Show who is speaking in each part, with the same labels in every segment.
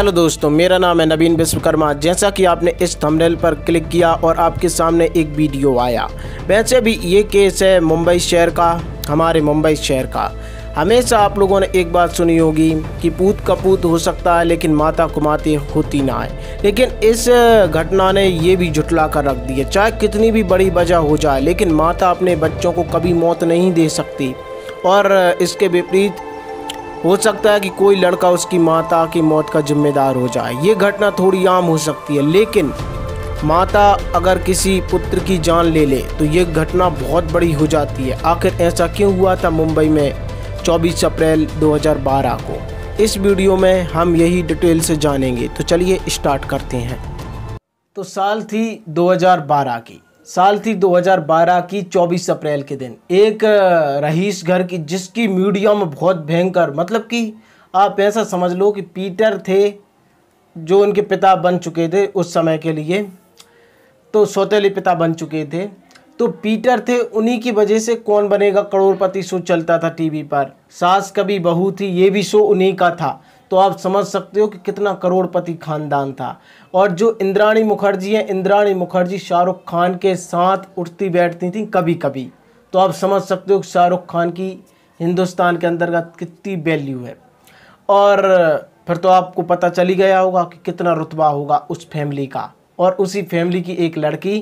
Speaker 1: hello दोस्तों मेरा नाम है नवीन विश्वकर्मा जैसा कि आपने इस थंबनेल पर क्लिक किया और आपके सामने एक वीडियो आया वैसे भी ये केस है मुंबई शहर का हमारे मुंबई शहर का हमेशा आप लोगों ने एक बात सुनी होगी कि पूत का पूत हो सकता है लेकिन माता कुमाती होती ना है लेकिन इस घटना ने ये भी जुटला कर रख दिया चाहे कितनी भी बड़ी वजह हो जाए लेकिन माता अपने बच्चों को कभी मौत नहीं दे सकती और इसके विपरीत हो सकता है कि कोई लड़का उसकी माता की मौत का जिम्मेदार हो जाए ये घटना थोड़ी आम हो सकती है लेकिन माता अगर किसी पुत्र की जान ले ले तो ये घटना बहुत बड़ी हो जाती है आखिर ऐसा क्यों हुआ था मुंबई में 24 अप्रैल 2012 को इस वीडियो में हम यही डिटेल से जानेंगे तो चलिए स्टार्ट करते हैं तो साल थी 2012 की साल थी 2012 की 24 अप्रैल के दिन एक रईस घर की जिसकी मीडिया में बहुत भयंकर मतलब कि आप ऐसा समझ लो कि पीटर थे जो उनके पिता बन चुके थे उस समय के लिए तो सौतेले पिता बन चुके थे तो पीटर थे उन्हीं की वजह से कौन बनेगा करोड़पति शो चलता था टीवी पर सास कभी बहू थी ये भी शो उन्हीं का था तो आप समझ सकते हो कि कितना करोड़पति खानदान था और जो इंद्राणी मुखर्जी हैं इंद्राणी मुखर्जी शाहरुख खान के साथ उठती बैठती थी कभी कभी तो आप समझ सकते हो कि शाहरुख खान की हिंदुस्तान के अंतर्गत कितनी वैल्यू है और फिर तो आपको पता चली गया होगा कि कितना रुतबा होगा उस फैमिली का और उसी फैमिली की एक लड़की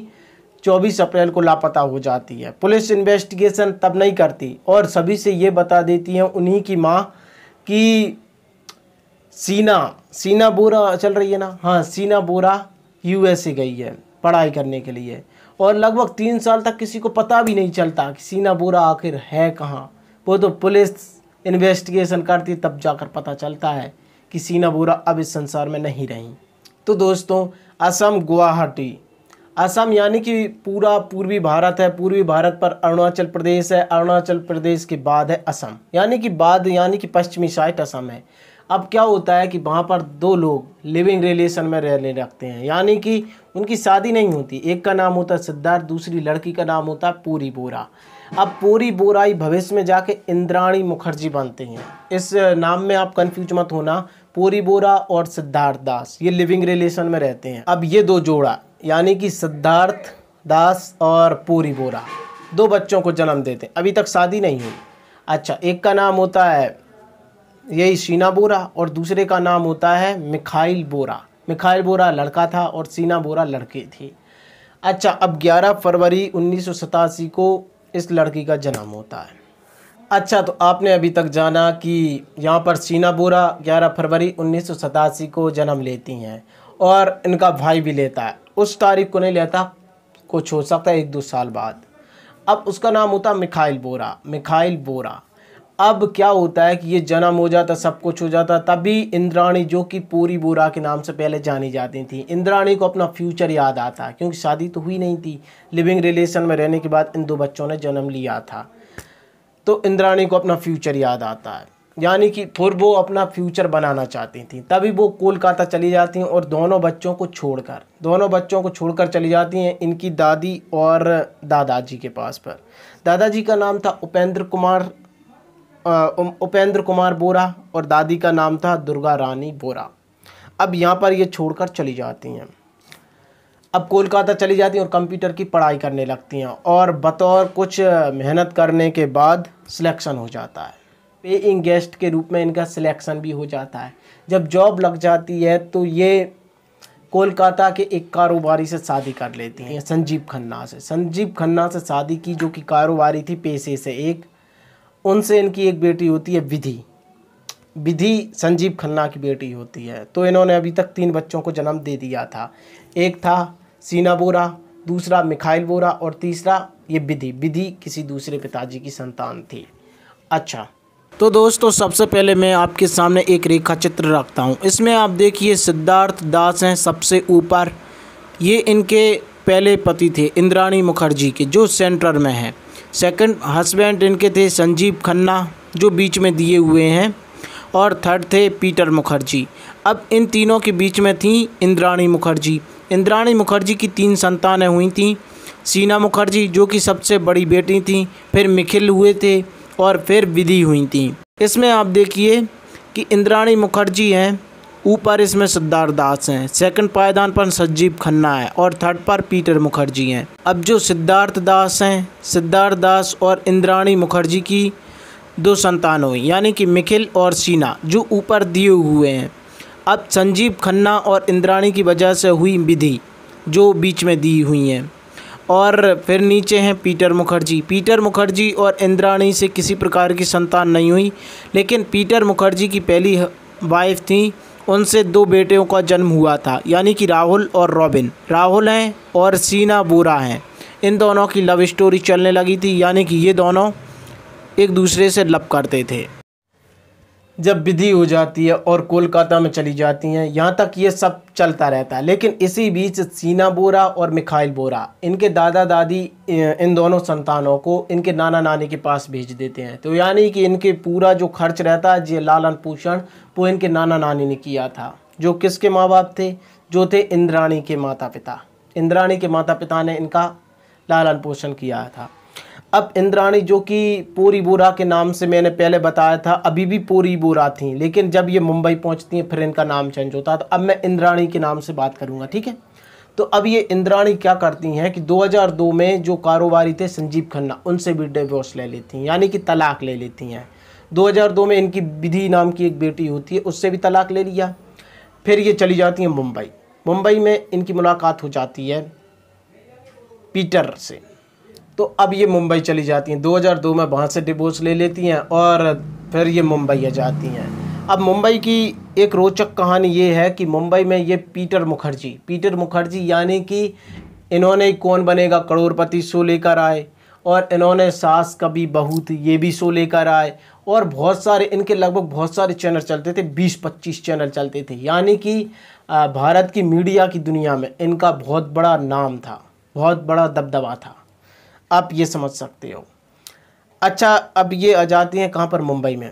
Speaker 1: 24 अप्रैल को लापता हो जाती है पुलिस इन्वेस्टिगेशन तब नहीं करती और सभी से ये बता देती है उन्हीं की माँ कि सीना सीना बोरा चल रही है ना हाँ सीना बोरा यूएसए गई है पढ़ाई करने के लिए और लगभग तीन साल तक किसी को पता भी नहीं चलता कि सीना बोरा आखिर है कहाँ वो तो पुलिस इन्वेस्टिगेशन करती तब जाकर पता चलता है कि सीना बोरा अब इस संसार में नहीं रही तो दोस्तों असम गुवाहाटी असम यानी कि पूरा पूर्वी भारत है पूर्वी भारत पर अरुणाचल प्रदेश है अरुणाचल प्रदेश के बाद है असम यानी कि बाद यानी कि पश्चिमी साइट असम है अब क्या होता है कि वहाँ पर दो लोग लिविंग रिलेशन में रहने लगते हैं यानी कि उनकी शादी नहीं होती एक का नाम होता है सिद्धार्थ दूसरी लड़की का नाम होता है पूरी बोरा अब पूरी बोराई भविष्य में जाके इंद्राणी मुखर्जी बनते हैं इस नाम में आप कन्फ्यूज मत होना पूरी बोरा और सिद्धार्थ दास ये लिविंग रिलेशन में रहते हैं अब ये दो जोड़ा यानी कि सिद्धार्थ दास और पूरी बोरा दो बच्चों को जन्म देते हैं अभी तक शादी नहीं हुई अच्छा एक का नाम होता है यही सीना बोरा और दूसरे का नाम होता है मिखाइल बोरा मिखाइल बोरा लड़का था और सीना बोरा लड़के थी अच्छा अब 11 फरवरी उन्नीस को इस लड़की का जन्म होता है अच्छा तो आपने अभी तक जाना कि यहाँ पर सीना बोरा 11 फरवरी उन्नीस को जन्म लेती हैं और इनका भाई भी लेता है उस तारीख को नहीं लेता कुछ हो सकता है एक दो साल बाद अब उसका नाम होता मिखाइल बोरा मिखाइल बोरा अब क्या होता है कि ये जन्म हो जाता सब कुछ हो जाता तभी इंद्राणी जो कि पूरी बोरा के नाम से पहले जानी जाती थी इंद्राणी को अपना फ्यूचर याद आता क्योंकि शादी तो हुई नहीं थी लिविंग रिलेशन में रहने के बाद इन दो बच्चों ने जन्म लिया था तो इंद्राणी को अपना फ्यूचर याद आता है यानी कि फिर वो अपना फ्यूचर बनाना चाहती थी तभी वो कोलकाता चली जाती हैं और दोनों बच्चों को छोड़कर दोनों बच्चों को छोड़कर चली जाती हैं इनकी दादी और दादाजी के पास पर दादाजी का नाम था उपेंद्र कुमार उपेंद्र कुमार बोरा और दादी का नाम था दुर्गा रानी बोरा अब यहाँ पर ये छोड़कर चली जाती हैं अब कोलकाता चली जाती हैं और कंप्यूटर की पढ़ाई करने लगती हैं और बतौर कुछ मेहनत करने के बाद सिलेक्शन हो जाता है पेइंग गेस्ट के रूप में इनका सिलेक्शन भी हो जाता है जब जॉब लग जाती है तो ये कोलकाता के एक कारोबारी से शादी कर लेती हैं संजीव खन्ना से संजीव खन्ना से शादी की जो कि कारोबारी थी पेशे से एक उनसे इनकी एक बेटी होती है विधि विधि संजीव खन्ना की बेटी होती है तो इन्होंने अभी तक तीन बच्चों को जन्म दे दिया था एक था सीना बोरा दूसरा मिखाइल बोरा और तीसरा ये विधि विधि किसी दूसरे पिताजी की संतान थी अच्छा तो दोस्तों सबसे पहले मैं आपके सामने एक रेखा चित्र रखता हूँ इसमें आप देखिए सिद्धार्थ दास हैं सबसे ऊपर ये इनके पहले पति थे इंद्राणी मुखर्जी के जो सेंटर में हैं सेकंड हस्बैंड इनके थे संजीव खन्ना जो बीच में दिए हुए हैं और थर्ड थे पीटर मुखर्जी अब इन तीनों के बीच में थी इंद्राणी मुखर्जी इंद्राणी मुखर्जी की तीन संतानें हुई थीं सीना मुखर्जी जो कि सबसे बड़ी बेटी थी फिर मिखिल हुए थे और फिर विधि हुई थी इसमें आप देखिए कि इंद्राणी मुखर्जी हैं ऊपर इसमें सिद्धार्थ दास हैं सेकंड पायदान पर सजीव खन्ना है और थर्ड पर पीटर मुखर्जी हैं अब जो सिद्धार्थ दास हैं सिद्धार्थ दास और इंद्राणी मुखर्जी की दो संतान हुई यानी कि निखिल और सीना जो ऊपर दिए हुए हैं अब संजीव खन्ना और इंद्राणी की वजह से हुई विधि जो बीच में दी हुई हैं और फिर नीचे हैं पीटर मुखर्जी पीटर मुखर्जी और इंद्राणी से किसी प्रकार की संतान नहीं हुई लेकिन पीटर मुखर्जी की पहली वाइफ थी उनसे दो बेटियों का जन्म हुआ था यानी कि राहुल और रॉबिन राहुल हैं और सीना बोरा हैं इन दोनों की लव स्टोरी चलने लगी थी यानी कि ये दोनों एक दूसरे से लव करते थे जब विधि हो जाती है और कोलकाता में चली जाती हैं यहाँ तक ये सब चलता रहता है लेकिन इसी बीच सीना बोरा और मिखाइल बोरा इनके दादा दादी इन दोनों संतानों को इनके नाना नानी के पास भेज देते हैं तो यानी कि इनके पूरा जो खर्च रहता है ये लालन पोषण वो इनके नाना नानी ने किया था जो किसके माँ बाप थे जो थे इंद्राणी के माता पिता इंद्राणी के माता पिता ने इनका लालन पोषण किया था अब इंद्राणी जो कि पूरी बोरा के नाम से मैंने पहले बताया था अभी भी पूरी बोरा थी लेकिन जब ये मुंबई पहुंचती हैं फिर इनका नाम चेंज होता है तो अब मैं इंद्राणी के नाम से बात करूंगा ठीक है तो अब ये इंद्राणी क्या करती हैं कि 2002 में जो कारोबारी थे संजीव खन्ना उनसे भी डिवोर्स ले लेती हैं यानी कि तलाक ले लेती हैं दो में इनकी विधि नाम की एक बेटी होती है उससे भी तलाक ले लिया फिर ये चली जाती हैं मुंबई मुंबई में इनकी मुलाकात हो जाती है पीटर से तो अब ये मुंबई चली जाती हैं 2002 में वहाँ से डिबोर्स ले लेती हैं और फिर ये मुंबई आ जाती हैं अब मुंबई की एक रोचक कहानी ये है कि मुंबई में ये पीटर मुखर्जी पीटर मुखर्जी यानी कि इन्होंने कौन बनेगा करोड़पति शो लेकर आए और इन्होंने सास कभी थी ये भी शो लेकर आए और बहुत सारे इनके लगभग बहुत सारे चैनल चलते थे 20-25 चैनल चलते थे यानी कि भारत की मीडिया की दुनिया में इनका बहुत बड़ा नाम था बहुत बड़ा दबदबा था आप ये समझ सकते हो अच्छा अब ये आ जाती हैं कहाँ पर मुंबई में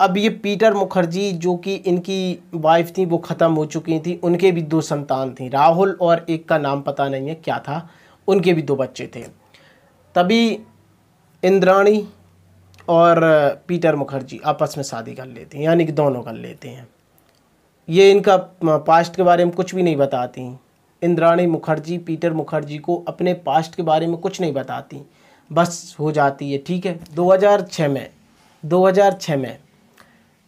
Speaker 1: अब ये पीटर मुखर्जी जो कि इनकी वाइफ थी वो ख़त्म हो चुकी थी उनके भी दो संतान थी राहुल और एक का नाम पता नहीं है क्या था उनके भी दो बच्चे थे तभी इंद्राणी और पीटर मुखर्जी आपस में शादी कर लेते हैं यानी कि दोनों कर लेते हैं ये इनका पास्ट के बारे में कुछ भी नहीं बताती इंद्राणी मुखर्जी पीटर मुखर्जी को अपने पास्ट के बारे में कुछ नहीं बताती बस हो जाती है ठीक है 2006 में 2006 में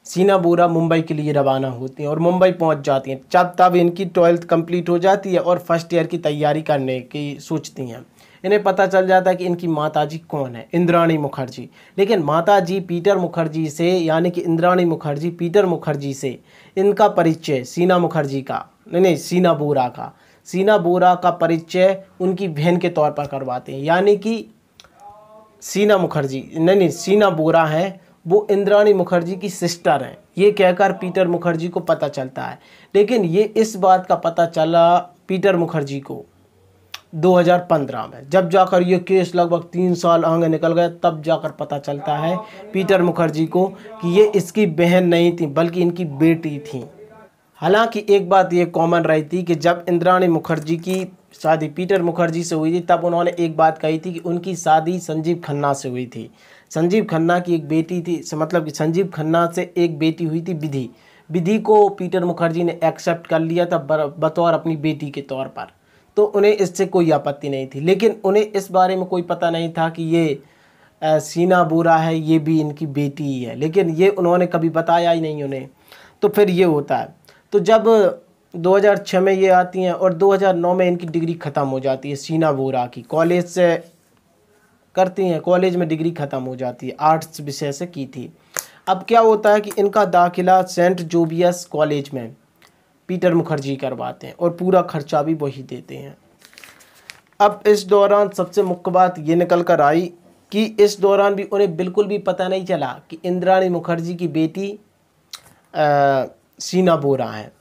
Speaker 1: सीना बोरा मुंबई के लिए रवाना होती हैं और मुंबई पहुंच जाती हैं जब तब इनकी ट्वेल्थ कंप्लीट हो जाती है और फर्स्ट ईयर की तैयारी करने की सोचती हैं इन्हें पता चल जाता है कि इनकी माताजी कौन है इंद्राणी मुखर्जी लेकिन माताजी पीटर मुखर्जी से यानी कि इंद्राणी मुखर्जी पीटर मुखर्जी से इनका परिचय सीना मुखर्जी का नहीं नहीं सीना बोरा का सीना बोरा का परिचय उनकी बहन के तौर पर करवाते हैं यानी कि सीना मुखर्जी नहीं नहीं सीना बोरा हैं वो इंद्राणी मुखर्जी की सिस्टर हैं ये कहकर पीटर मुखर्जी को पता चलता है लेकिन ये इस बात का पता चला पीटर मुखर्जी को 2015 में जब जाकर ये केस लगभग तीन साल आगे निकल गया तब जाकर पता चलता है पीटर मुखर्जी को कि ये इसकी बहन नहीं थी बल्कि इनकी बेटी थी हालांकि एक बात ये कॉमन रही थी कि जब इंद्राणी मुखर्जी की शादी पीटर मुखर्जी से हुई थी तब उन्होंने एक बात कही थी कि उनकी शादी संजीव खन्ना से हुई थी संजीव खन्ना की एक बेटी थी मतलब कि संजीव खन्ना से एक बेटी हुई थी विधि विधि को पीटर मुखर्जी ने एक्सेप्ट कर लिया था बतौर अपनी बेटी के तौर पर तो उन्हें इससे कोई आपत्ति नहीं थी लेकिन उन्हें इस बारे में कोई पता नहीं था कि ये आ, सीना बूरा है ये भी इनकी बेटी ही है लेकिन ये उन्होंने कभी बताया ही नहीं उन्हें तो फिर ये होता है तो जब 2006 में ये आती हैं और 2009 में इनकी डिग्री ख़त्म हो जाती है सीना वोरा की कॉलेज से करती हैं कॉलेज में डिग्री ख़त्म हो जाती है आर्ट्स विषय से की थी अब क्या होता है कि इनका दाखिला सेंट जोबियस कॉलेज में पीटर मुखर्जी करवाते हैं और पूरा खर्चा भी वही देते हैं अब इस दौरान सबसे मुख्य बात ये निकल कर आई कि इस दौरान भी उन्हें बिल्कुल भी पता नहीं चला कि इंद्राणी मुखर्जी की बेटी आ, सीना बो रहा है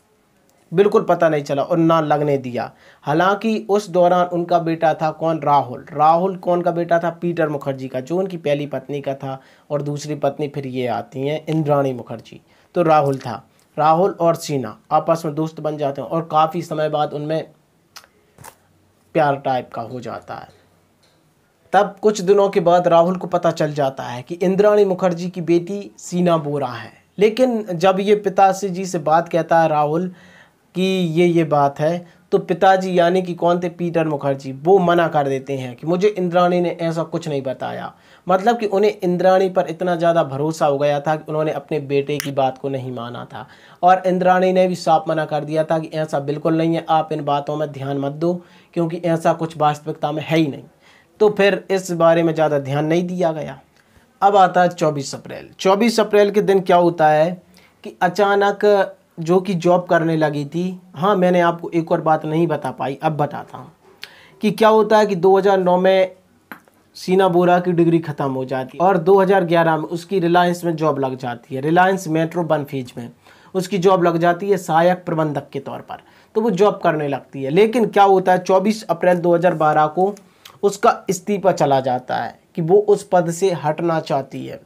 Speaker 1: बिल्कुल पता नहीं चला और ना लगने दिया हालांकि उस दौरान उनका बेटा था कौन राहुल राहुल कौन का बेटा था पीटर मुखर्जी का जो उनकी पहली पत्नी का था और दूसरी पत्नी फिर ये आती हैं इंद्राणी मुखर्जी तो राहुल था राहुल और सीना आपस में दोस्त बन जाते हैं और काफ़ी समय बाद उनमें प्यार टाइप का हो जाता है तब कुछ दिनों के बाद राहुल को पता चल जाता है कि इंद्राणी मुखर्जी की बेटी सीना बोरा है लेकिन जब ये पिताश्री जी से बात कहता है राहुल कि ये ये बात है तो पिताजी यानी कि कौन थे पीटर मुखर्जी वो मना कर देते हैं कि मुझे इंद्राणी ने ऐसा कुछ नहीं बताया मतलब कि उन्हें इंद्राणी पर इतना ज़्यादा भरोसा हो गया था कि उन्होंने अपने बेटे की बात को नहीं माना था और इंद्राणी ने भी साफ मना कर दिया था कि ऐसा बिल्कुल नहीं है आप इन बातों में ध्यान मत दो क्योंकि ऐसा कुछ वास्तविकता में है ही नहीं तो फिर इस बारे में ज़्यादा ध्यान नहीं दिया गया अब आता है चौबीस अप्रैल चौबीस अप्रैल के दिन क्या होता है कि अचानक जो कि जॉब करने लगी थी हाँ मैंने आपको एक और बात नहीं बता पाई अब बताता हूँ कि क्या होता है कि 2009 में सीना बोरा की डिग्री ख़त्म हो जाती है और 2011 में उसकी रिलायंस में जॉब लग जाती है रिलायंस मेट्रो बनफीज में उसकी जॉब लग जाती है सहायक प्रबंधक के तौर पर तो वो जॉब करने लगती है लेकिन क्या होता है चौबीस अप्रैल दो को उसका इस्तीफा चला जाता है कि वो उस पद से हटना चाहती है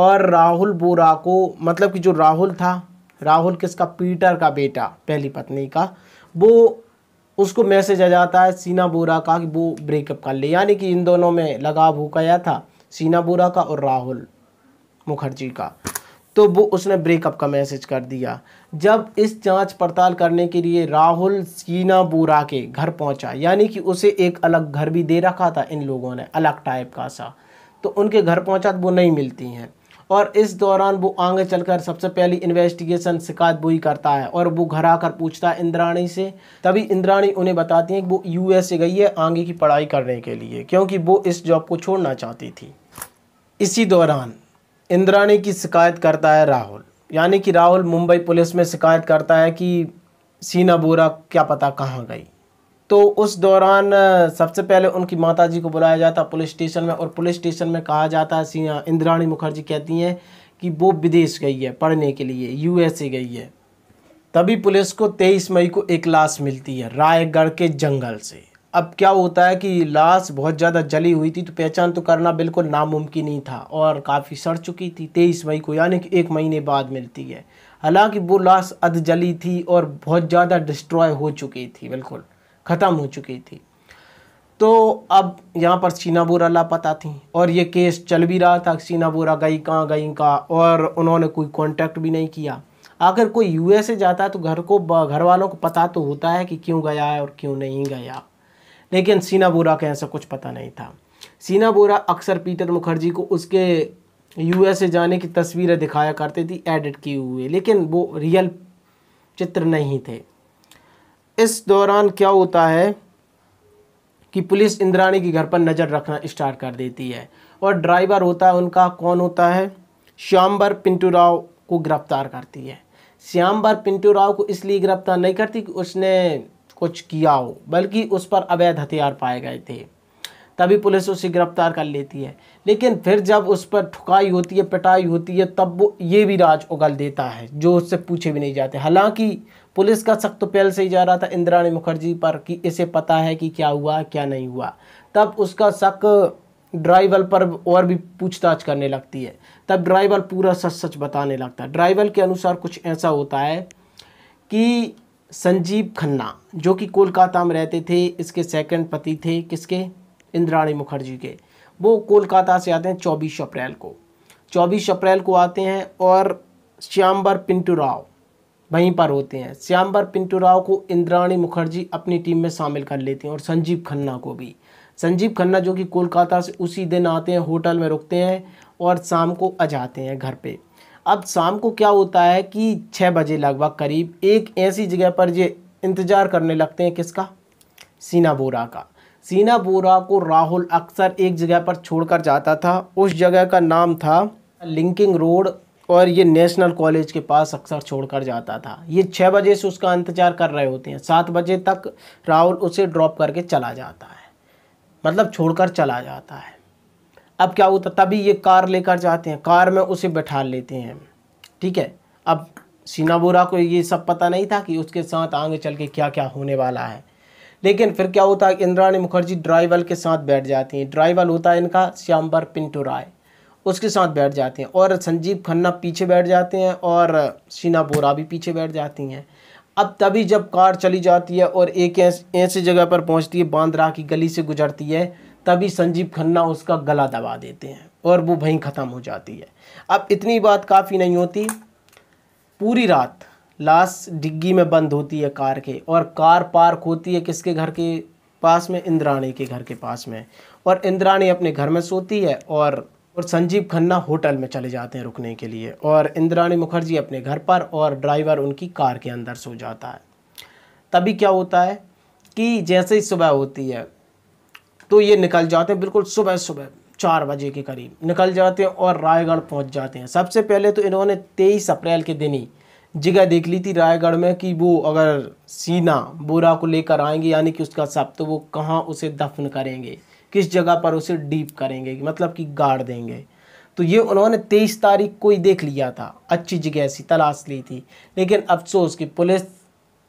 Speaker 1: और राहुल बोरा को मतलब कि जो राहुल था राहुल किसका पीटर का बेटा पहली पत्नी का वो उसको मैसेज आ जाता है सीना बोरा का कि वो ब्रेकअप कर ले यानी कि इन दोनों में लगाव हो गया था सीना बोरा का और राहुल मुखर्जी का तो वो उसने ब्रेकअप का मैसेज कर दिया जब इस जांच पड़ताल करने के लिए राहुल सीना बोरा के घर पहुंचा यानी कि उसे एक अलग घर भी दे रखा था इन लोगों ने अलग टाइप का सा तो उनके घर पहुंचा तो वो नहीं मिलती हैं और इस दौरान वो आगे चलकर सबसे पहली इन्वेस्टिगेशन शिकायत बोई करता है और वो घर आकर पूछता है इंद्राणी से तभी इंद्राणी उन्हें बताती हैं कि वो यूएसए गई है आगे की पढ़ाई करने के लिए क्योंकि वो इस जॉब को छोड़ना चाहती थी इसी दौरान इंद्राणी की शिकायत करता है राहुल यानी कि राहुल मुंबई पुलिस में शिकायत करता है कि सीना बोरा क्या पता कहाँ गई तो उस दौरान सबसे पहले उनकी माता जी को बुलाया जाता पुलिस स्टेशन में और पुलिस स्टेशन में कहा जाता है सिया इंद्राणी मुखर्जी कहती हैं कि वो विदेश गई है पढ़ने के लिए यूएसए गई है तभी पुलिस को तेईस मई को एक लाश मिलती है रायगढ़ के जंगल से अब क्या होता है कि लाश बहुत ज़्यादा जली हुई थी तो पहचान तो करना बिल्कुल नामुमकिन ही था और काफ़ी सड़ चुकी थी तेईस मई को यानी कि एक महीने बाद मिलती है हालांकि वो लाश अध जली थी और बहुत ज़्यादा डिस्ट्रॉय हो चुकी थी बिल्कुल ख़त्म हो चुकी थी तो अब यहाँ पर सीना बोरा लापता थी और ये केस चल भी रहा था सीना बोरा गई कहाँ गई कहाँ और उन्होंने कोई कॉन्टैक्ट भी नहीं किया अगर कोई यूएसए जाता है तो घर को घर वालों को पता तो होता है कि क्यों गया है और क्यों नहीं गया लेकिन सीना बोरा का ऐसा कुछ पता नहीं था सीना बोरा अक्सर पीटर मुखर्जी को उसके यूएसए जाने की तस्वीरें दिखाया करती थी एडिट किए हुए लेकिन वो रियल चित्र नहीं थे इस दौरान क्या होता है कि पुलिस इंद्राणी के घर पर नज़र रखना स्टार्ट कर देती है और ड्राइवर होता है उनका कौन होता है श्यामबर पिंटू राव को गिरफ्तार करती है श्यामबर पिंटू राव को इसलिए गिरफ्तार नहीं करती कि उसने कुछ किया हो बल्कि उस पर अवैध हथियार पाए गए थे तभी पुलिस उसे गिरफ्तार कर लेती है लेकिन फिर जब उस पर ठुकाई होती है पिटाई होती है तब वो ये भी राज उगल देता है जो उससे पूछे भी नहीं जाते हालांकि पुलिस का सख्त पहल से ही जा रहा था इंद्राणी मुखर्जी पर कि इसे पता है कि क्या हुआ क्या नहीं हुआ तब उसका शक ड्राइवर पर और भी पूछताछ करने लगती है तब ड्राइवर पूरा सच सच बताने लगता है ड्राइवर के अनुसार कुछ ऐसा होता है कि संजीव खन्ना जो कि कोलकाता में रहते थे इसके सेकंड पति थे किसके इंद्राणी मुखर्जी के वो कोलकाता से आते हैं चौबीस अप्रैल को चौबीस अप्रैल को आते हैं और श्याम्बर पिंटू राव वहीं पर होते हैं श्याम्बर पिंटू राव को इंद्राणी मुखर्जी अपनी टीम में शामिल कर लेती हैं और संजीव खन्ना को भी संजीव खन्ना जो कि कोलकाता से उसी दिन आते हैं होटल में रुकते हैं और शाम को आ जाते हैं घर पे अब शाम को क्या होता है कि छः बजे लगभग करीब एक ऐसी जगह पर ये इंतज़ार करने लगते हैं किसका सीना बोरा का सीना बोरा को राहुल अक्सर एक जगह पर छोड़कर जाता था उस जगह का नाम था लिंकिंग रोड और ये नेशनल कॉलेज के पास अक्सर छोड़कर जाता था ये छः बजे से उसका इंतज़ार कर रहे होते हैं सात बजे तक राहुल उसे ड्रॉप करके चला जाता है मतलब छोड़कर चला जाता है अब क्या होता तभी ये कार लेकर जाते हैं कार में उसे बैठा लेते हैं ठीक है अब सीना बोरा को ये सब पता नहीं था कि उसके साथ आगे चल के क्या क्या होने वाला है लेकिन फिर क्या होता है इंद्राणी मुखर्जी ड्राइवर के साथ बैठ जाती हैं ड्राइवर होता है इनका श्याम्बर पिंटू राय उसके साथ बैठ जाते हैं और संजीव खन्ना पीछे बैठ जाते हैं और सीना बोरा भी पीछे बैठ जाती हैं अब तभी जब कार चली जाती है और एक ऐसी जगह पर पहुंचती है बांद्रा की गली से गुजरती है तभी संजीव खन्ना उसका गला दबा देते हैं और वो वहीं ख़त्म हो जाती है अब इतनी बात काफ़ी नहीं होती पूरी रात लाश डिग्गी में बंद होती है कार के और कार पार्क होती है किसके घर के पास में इंद्राणी के घर के पास में और इंद्राणी अपने घर में सोती है और और संजीव खन्ना होटल में चले जाते हैं रुकने के लिए और इंद्राणी मुखर्जी अपने घर पर और ड्राइवर उनकी कार के अंदर सो जाता है तभी क्या होता है कि जैसे ही सुबह होती है तो ये निकल जाते हैं बिल्कुल सुबह सुबह चार बजे के करीब निकल जाते हैं और रायगढ़ पहुंच जाते हैं सबसे पहले तो इन्होंने तेईस अप्रैल के दिन ही जगह देख ली थी रायगढ़ में कि वो अगर सीना बोरा को लेकर आएंगे यानी कि उसका सब तो वो कहाँ उसे दफन करेंगे किस जगह पर उसे डीप करेंगे मतलब कि गाड़ देंगे तो ये उन्होंने तेईस तारीख को ही देख लिया था अच्छी जगह सी तलाश ली थी लेकिन अफसोस कि पुलिस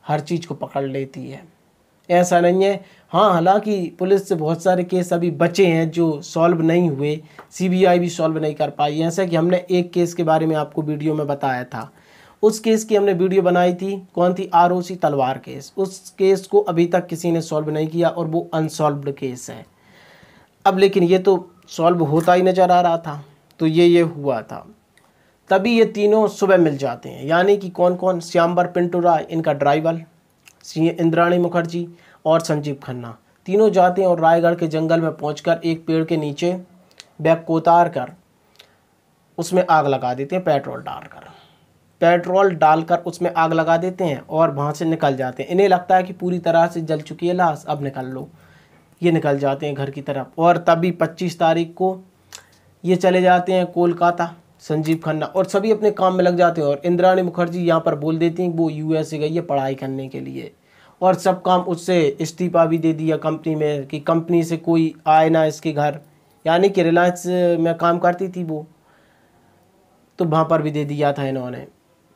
Speaker 1: हर चीज़ को पकड़ लेती है ऐसा नहीं है हाँ हालांकि पुलिस से बहुत सारे केस अभी बचे हैं जो सॉल्व नहीं हुए सीबीआई भी सॉल्व नहीं कर पाई ऐसा कि हमने एक केस के बारे में आपको वीडियो में बताया था उस केस की हमने वीडियो बनाई थी कौन थी आर तलवार केस उस केस को अभी तक किसी ने सॉल्व नहीं किया और वो अनसॉल्व केस है अब लेकिन ये तो सॉल्व होता ही नज़र आ रहा था तो ये ये हुआ था तभी ये तीनों सुबह मिल जाते हैं यानी कि कौन कौन श्यामबर पिंटू राय इनका ड्राइवर सी इंद्राणी मुखर्जी और संजीव खन्ना तीनों जाते हैं और रायगढ़ के जंगल में पहुंचकर एक पेड़ के नीचे बैग को उतार कर उसमें आग लगा देते हैं पेट्रोल डालकर पेट्रोल डालकर उसमें आग लगा देते हैं और वहाँ से निकल जाते हैं इन्हें लगता है कि पूरी तरह से जल चुकी है लाश अब निकल लो ये निकल जाते हैं घर की तरफ और तभी पच्चीस तारीख को ये चले जाते हैं कोलकाता संजीव खन्ना और सभी अपने काम में लग जाते हैं और इंद्राणी मुखर्जी यहाँ पर बोल देती हैं वो यूएसए गई है पढ़ाई करने के लिए और सब काम उससे इस्तीफा भी दे दिया कंपनी में कि कंपनी से कोई आए ना इसके घर यानी कि रिलायंस में काम करती थी वो तो वहाँ पर भी दे दिया था इन्होंने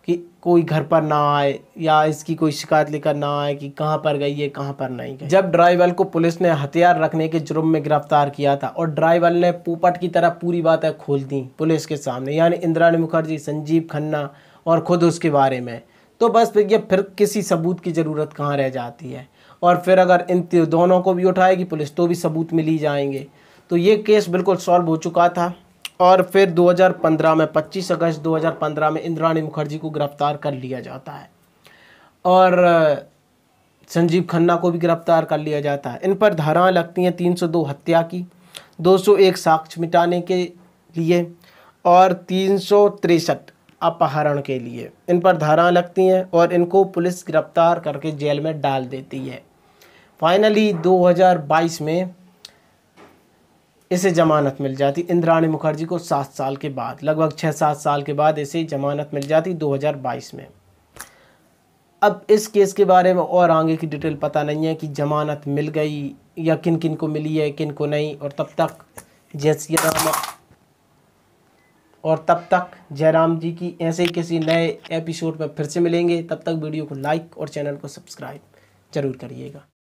Speaker 1: कि कोई घर पर ना आए या इसकी कोई शिकायत लेकर ना आए कि कहाँ पर गई है कहाँ पर नहीं गई जब ड्राइवर को पुलिस ने हथियार रखने के जुर्म में गिरफ्तार किया था और ड्राइवर ने पोपट की तरह पूरी बातें खोल दी पुलिस के सामने यानी इंद्राणी मुखर्जी संजीव खन्ना और ख़ुद उसके बारे में तो बस ये फिर किसी सबूत की ज़रूरत कहाँ रह जाती है और फिर अगर इन दोनों को भी उठाएगी पुलिस तो भी सबूत मिल ही जाएंगे तो ये केस बिल्कुल सॉल्व हो चुका था और फिर 2015 में 25 अगस्त 2015 में इंद्राणी मुखर्जी को गिरफ्तार कर लिया जाता है और संजीव खन्ना को भी गिरफ्तार कर लिया जाता है इन पर धाराएं लगती हैं 302 हत्या की 201 साक्ष्य मिटाने के लिए और तीन अपहरण के लिए इन पर धारा लगती हैं और इनको पुलिस गिरफ्तार करके जेल में डाल देती है फाइनली 2022 में इसे जमानत मिल जाती इंद्राणी मुखर्जी को सात साल के बाद लगभग छः सात साल के बाद इसे जमानत मिल जाती 2022 में अब इस केस के बारे में और आगे की डिटेल पता नहीं है कि जमानत मिल गई या किन किन को मिली है किन को नहीं और तब तक जैसिया और तब तक जयराम जी की ऐसे किसी नए एपिसोड पर फिर से मिलेंगे तब तक वीडियो को लाइक और चैनल को सब्सक्राइब ज़रूर करिएगा